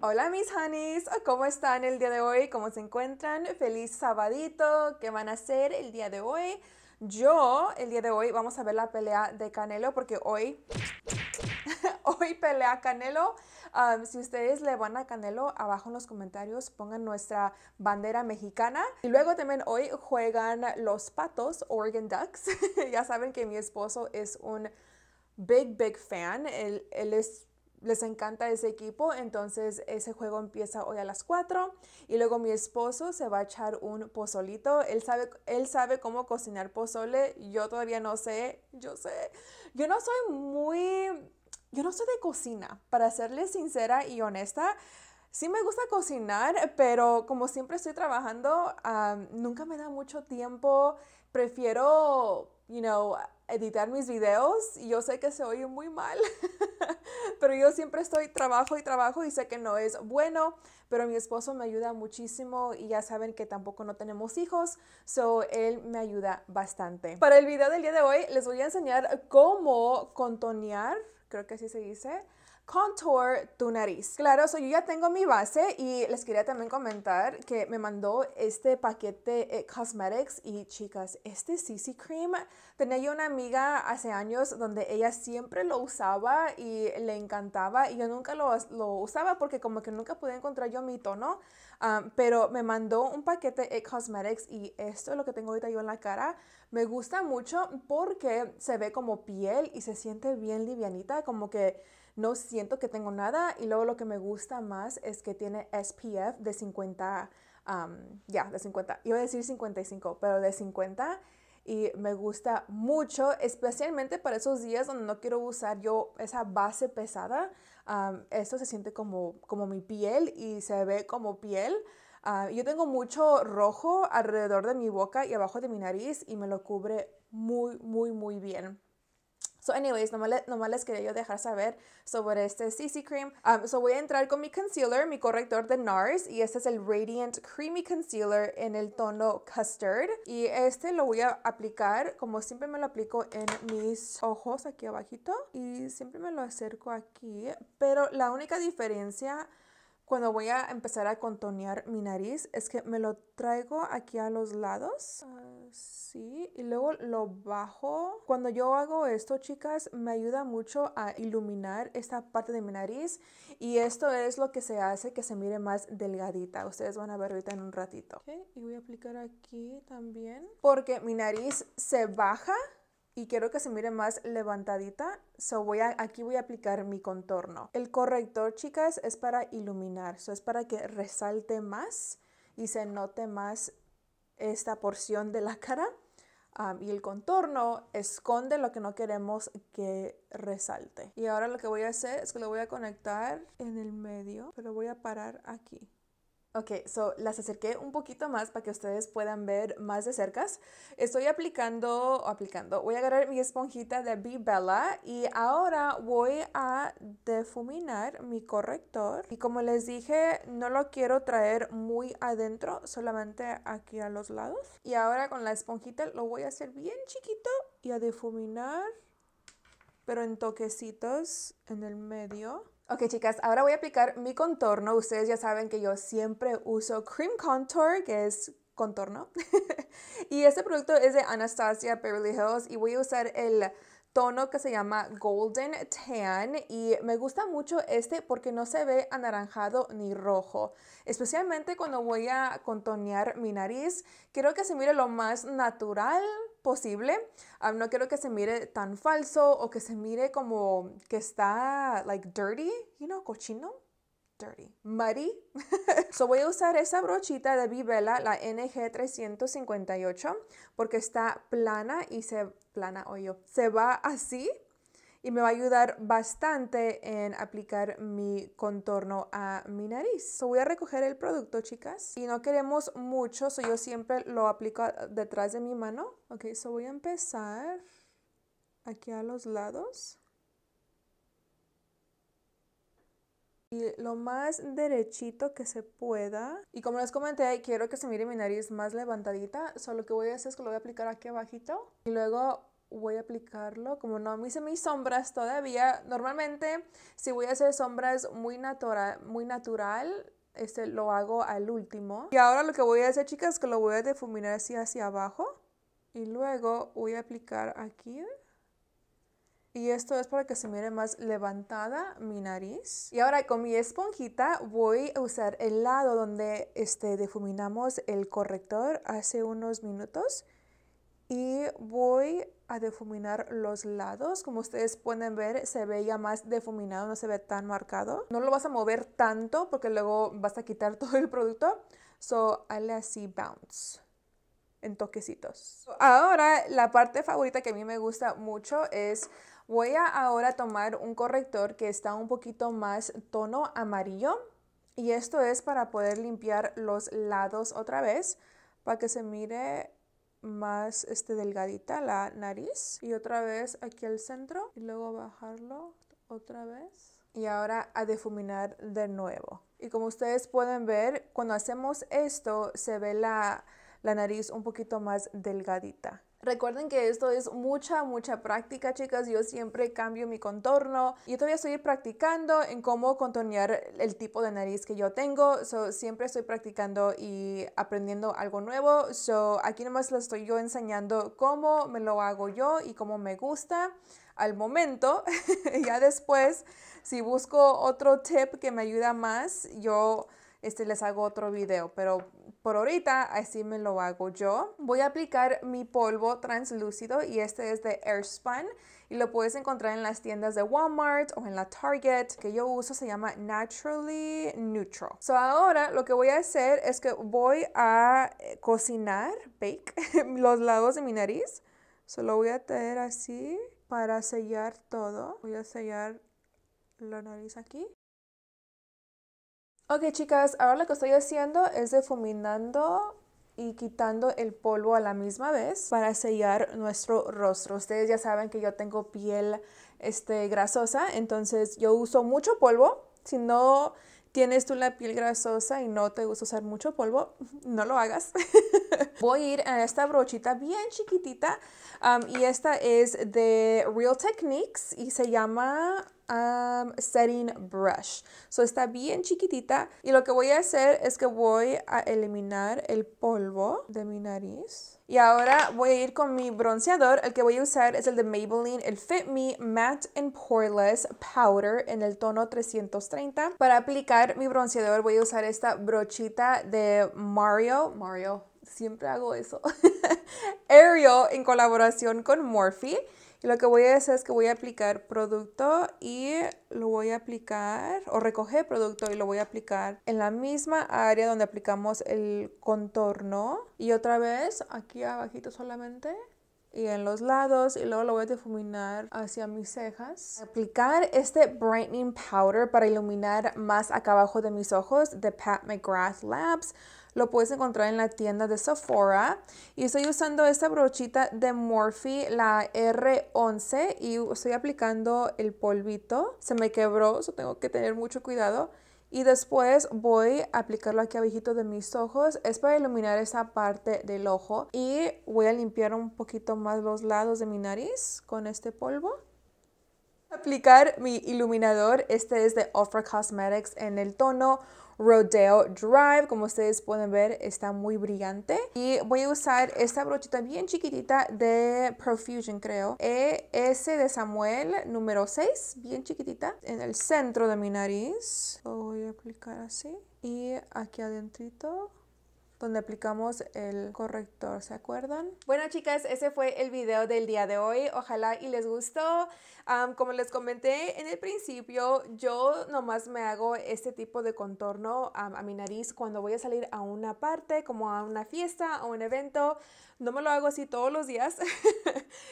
Hola mis honeys, ¿cómo están el día de hoy? ¿Cómo se encuentran? Feliz sabadito, ¿qué van a hacer el día de hoy? Yo, el día de hoy, vamos a ver la pelea de Canelo porque hoy, hoy pelea Canelo. Um, si ustedes le van a Canelo, abajo en los comentarios pongan nuestra bandera mexicana. Y luego también hoy juegan los patos, Oregon Ducks. ya saben que mi esposo es un big, big fan. él es les encanta ese equipo, entonces ese juego empieza hoy a las 4 y luego mi esposo se va a echar un pozolito. Él sabe, él sabe cómo cocinar pozole, yo todavía no sé, yo sé. Yo no soy muy, yo no soy de cocina, para serle sincera y honesta. Sí me gusta cocinar, pero como siempre estoy trabajando, ah, nunca me da mucho tiempo. Prefiero you know, editar mis videos y yo sé que se oye muy mal, pero yo siempre estoy trabajo y trabajo y sé que no es bueno, pero mi esposo me ayuda muchísimo y ya saben que tampoco no tenemos hijos, so él me ayuda bastante. Para el video del día de hoy les voy a enseñar cómo contonear, creo que así se dice, Contour tu nariz. Claro, yo ya tengo mi base y les quería también comentar que me mandó este paquete It eh, Cosmetics y chicas, este CC Cream, tenía yo una amiga hace años donde ella siempre lo usaba y le encantaba y yo nunca lo, usaba porque como que nunca pude encontrar yo mi tono, ah, pero me mandó un paquete It eh, Cosmetics y esto es lo que tengo ahorita yo en la cara. Me gusta mucho porque se ve como piel y se siente bien livianita, como que no siento que tengo nada y luego lo que me gusta más es que tiene SPF de 50, ya, de 50, iba a decir 55, pero de 50 y me gusta mucho, especialmente para esos días donde no quiero usar yo esa base pesada. esto se siente como, como mi piel y se ve como piel. Ah, yo tengo mucho rojo alrededor de mi boca y abajo de mi nariz y me lo cubre muy, muy, muy bien. So, anyways, nomás, les quería yo dejar saber sobre este CC Cream. Um, so, voy a entrar con mi concealer, mi corrector de NARS, y este es el Radiant Creamy Concealer en el tono Custard. Y este lo voy a aplicar, como siempre me lo aplico en mis ojos aquí abajito, y siempre me lo acerco aquí. Pero la única diferencia cuando voy a empezar a contonear mi nariz es que me lo traigo aquí a los lados así ah, y luego lo bajo cuando yo hago esto chicas me ayuda mucho a iluminar esta parte de mi nariz y esto es lo que se hace que se mire más delgadita ustedes van a ver ahorita en un ratito y voy a aplicar aquí también porque mi nariz se baja y quiero que se mire más levantadita, so voy a, aquí voy a aplicar mi contorno. El corrector, chicas, es para iluminar, so es para que resalte más y se note más esta porción de la cara. Ah, y el contorno esconde lo que no queremos que resalte. Y ahora lo que voy a hacer es que lo voy a conectar en el medio, pero voy a parar aquí. Ok, so las acerqué un poquito más para que ustedes puedan ver más de cerca. Estoy aplicando, aplicando, voy a agarrar mi esponjita de Be Bella y ahora voy a defuminar mi corrector. Y como les dije, no lo quiero traer muy adentro, solamente aquí a los lados. Y ahora con la esponjita lo voy a hacer bien chiquito y a difuminar, pero en toquecitos en el medio. Ok chicas, ahora voy a aplicar mi contorno. Ustedes ya saben que yo siempre uso Cream Contour, que es contorno. y este producto es de Anastasia Beverly Hills y voy a usar el tono que se llama Golden Tan y me gusta mucho este porque no se ve anaranjado ni rojo. Especialmente cuando voy a contonear mi nariz, quiero que se mire lo más natural posible. Um, no quiero que se mire tan falso o que se mire como que está like dirty, you know, cochino. Dirty. Muddy. so voy a usar esa brochita de Bivela, la NG358, porque está plana y se plana, yo se va así y me va a ayudar bastante en aplicar mi contorno a mi nariz. voy a recoger el producto, chicas. Y no queremos mucho, yo siempre lo aplico detrás de mi mano. Ok, so voy a empezar aquí a los lados. y lo más derechito que se pueda. Y como les comenté, quiero que se mire mi nariz más levantadita, solo que voy a hacer es que lo voy a aplicar aquí abajito y luego voy a aplicarlo. Como no me hice mis sombras todavía, normalmente si voy a hacer sombras muy, natural muy natural, este lo hago al último. Y ahora lo que voy a hacer, chicas, es que lo voy a difuminar así hacia abajo. Y luego voy a aplicar aquí. Y esto es para que se mire más levantada mi nariz. Y ahora con mi esponjita voy a usar el lado donde este, difuminamos el corrector hace unos minutos y voy a difuminar los lados. Como ustedes pueden ver, se ve ya más defuminado, no se ve tan marcado. No lo vas a mover tanto porque luego vas a quitar todo el producto. So, hazle así bounce en toquecitos. Ahora, la parte favorita que a mí me gusta mucho es voy a ahora tomar un corrector que está un poquito más tono amarillo y esto es para poder limpiar los lados otra vez para que se mire más este delgadita la nariz y otra vez aquí al centro y luego bajarlo otra vez y ahora a difuminar de nuevo y como ustedes pueden ver cuando hacemos esto se ve la, la nariz un poquito más delgadita Recuerden que esto es mucha, mucha práctica, chicas. Yo siempre cambio mi contorno. Yo todavía estoy practicando en cómo contornear el tipo de nariz que yo tengo. So, siempre estoy practicando y aprendiendo algo nuevo. So, aquí nomás les estoy yo enseñando cómo me lo hago yo y cómo me gusta al momento. ya después, si busco otro tip que me ayuda más, yo este, les hago otro video. Pero por ahorita así me lo hago yo. Voy a aplicar mi polvo translúcido y este es de Airspan y lo puedes encontrar en las tiendas de Walmart o en la Target que yo uso se llama Naturally Neutral. So ahora lo que voy a hacer es que voy a eh, cocinar, bake los lados de mi nariz. Solo voy a tener así para sellar todo. Voy a sellar la nariz aquí. Ok chicas, ahora lo que estoy haciendo es defuminando y quitando el polvo a la misma vez para sellar nuestro rostro. Ustedes ya saben que yo tengo piel este, grasosa, entonces yo uso mucho polvo. Si no tienes tú la piel grasosa y no te gusta usar mucho polvo, no lo hagas. Voy a ir a esta brochita bien chiquitita um, y esta es de Real Techniques y se llama Um, setting brush. So está bien chiquitita y lo que voy a hacer es que voy a eliminar el polvo de mi nariz. Y ahora voy a ir con mi bronceador. El que voy a usar es el de Maybelline, el Fit Me Matte and Poreless Powder en el tono 330. Para aplicar mi bronceador voy a usar esta brochita de Mario, Mario, siempre hago eso. Ariel en colaboración con Morphe. Y lo que voy a hacer es que voy a aplicar producto y lo voy a aplicar, o recoger producto y lo voy a aplicar en la misma área donde aplicamos el contorno. Y otra vez, aquí abajito solamente, y en los lados y luego lo voy a difuminar hacia mis cejas. Aplicar este brightening powder para iluminar más acá abajo de mis ojos de Pat McGrath Labs. Lo puedes encontrar en la tienda de Sephora. Y estoy usando esta brochita de Morphe, la R11, y estoy aplicando el polvito. Se me quebró, eso tengo que tener mucho cuidado. Y después voy a aplicarlo aquí abajito de mis ojos. Es para iluminar esa parte del ojo. Y voy a limpiar un poquito más los lados de mi nariz con este polvo aplicar mi iluminador, este es de Ofra Cosmetics en el tono Rodeo Drive. Como ustedes pueden ver, está muy brillante. Y voy a usar esta brochita bien chiquitita de Profusion, creo. ES de Samuel, número 6, bien chiquitita, en el centro de mi nariz. Lo voy a aplicar así. Y aquí adentrito donde aplicamos el corrector, ¿se acuerdan? Bueno chicas, ese fue el video del día de hoy, ojalá y les gustó. como les comenté en el principio, yo nomás me hago este tipo de contorno a mi nariz cuando voy a salir a una parte, como a una fiesta o un evento. No me lo hago así todos los días.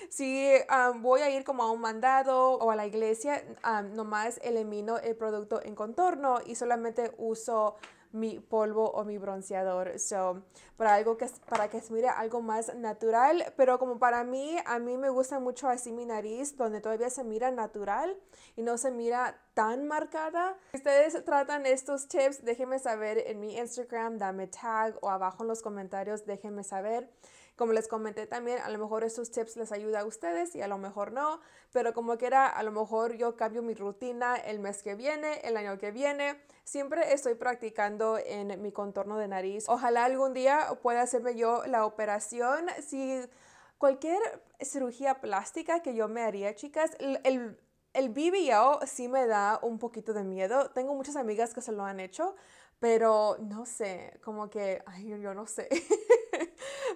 si ah, voy a ir como a un mandado o a la iglesia, ah, nomás elimino el producto en contorno y solamente uso mi polvo o mi bronceador. So, para algo que para que se mire algo más natural, pero como para mí, a mí me gusta mucho así mi nariz donde todavía se mira natural y no se mira tan marcada. Si ustedes tratan estos tips, déjenme saber en mi Instagram, dame tag o abajo en los comentarios, déjenme saber. Como les comenté también, a lo mejor estos tips les ayudan a ustedes y a lo mejor no, pero como quiera, a lo mejor yo cambio mi rutina el mes que viene, el año que viene. Siempre estoy practicando en mi contorno de nariz. Ojalá algún día pueda hacerme yo la operación. Si cualquier cirugía plástica que yo me haría, chicas, el, el el sí me da un poquito de miedo. Tengo muchas amigas que se lo han hecho, pero no sé, como que, yo no sé.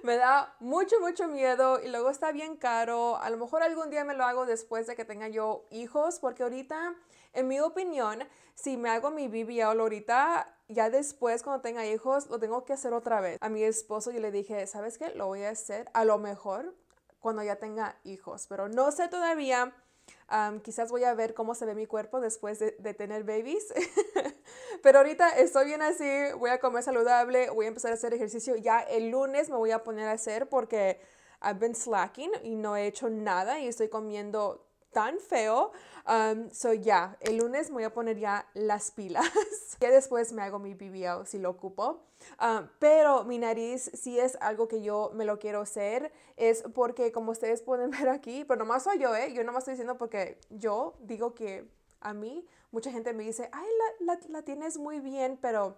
me da mucho, mucho miedo y luego está bien caro. A lo mejor algún día me lo hago después de que tenga yo hijos, porque ahorita, en mi opinión, si me hago mi o ahorita, ya después cuando tenga hijos, lo tengo que hacer otra vez. A mi esposo yo le dije, ¿sabes qué? Lo voy a hacer a lo mejor cuando ya tenga hijos, pero no sé todavía quizás voy a ver cómo se ve mi cuerpo después de, de tener babies. Pero ahorita estoy bien así, voy a comer saludable, voy a empezar a hacer ejercicio. Ya el lunes me voy a poner a hacer porque I've been slacking y no he hecho nada y estoy comiendo tan feo. Um, so ya, el lunes me voy a poner ya las pilas, que después me hago mi BBL si lo ocupo. Um, pero mi nariz si es algo que yo me lo quiero hacer, es porque como ustedes pueden ver aquí, pero nomás soy yo, ¿eh? Yo nomás estoy diciendo porque yo digo que a mí mucha gente me dice, ay, la tienes muy bien, pero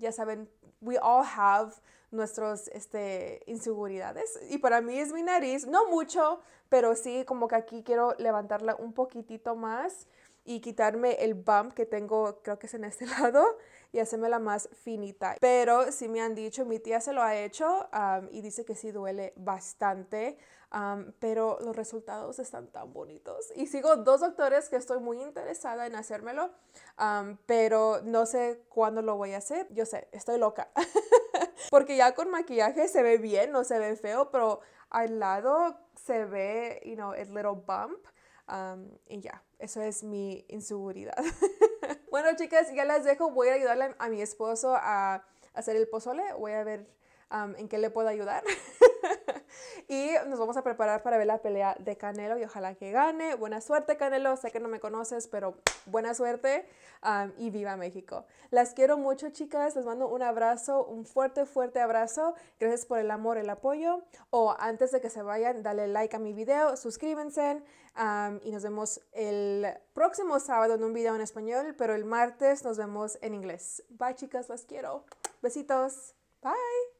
ya saben, we all have nuestros este, inseguridades. Y para mí es mi nariz, no mucho, pero sí como que aquí quiero levantarla un poquitito más y quitarme el bump que tengo, creo que es en este lado, y la más finita. Pero si me han dicho, mi tía se lo ha hecho y dice que sí duele bastante, pero los resultados están tan bonitos. Y sigo dos doctores que estoy muy interesada en hacérmelo, pero no sé cuándo lo voy a hacer. Yo sé, estoy loca. Porque ya con maquillaje se ve bien, no se ve feo, pero al lado se ve, you know, el little bump y ya, eso es mi inseguridad. bueno, chicas, ya las dejo. Voy a ayudarle a mi esposo a hacer el pozole. Voy a ver en qué le puedo ayudar. y nos vamos a preparar para ver la pelea de Canelo y ojalá que gane. Buena suerte, Canelo. Sé que no me conoces, pero buena suerte um, y viva México. Las quiero mucho, chicas. Les mando un abrazo, un fuerte, fuerte abrazo. Gracias por el amor, el apoyo. O antes de que se vayan, dale like a mi video, suscríbanse um, y nos vemos el próximo sábado en un video en español, pero el martes nos vemos en inglés. Bye, chicas. Las quiero. Besitos. Bye.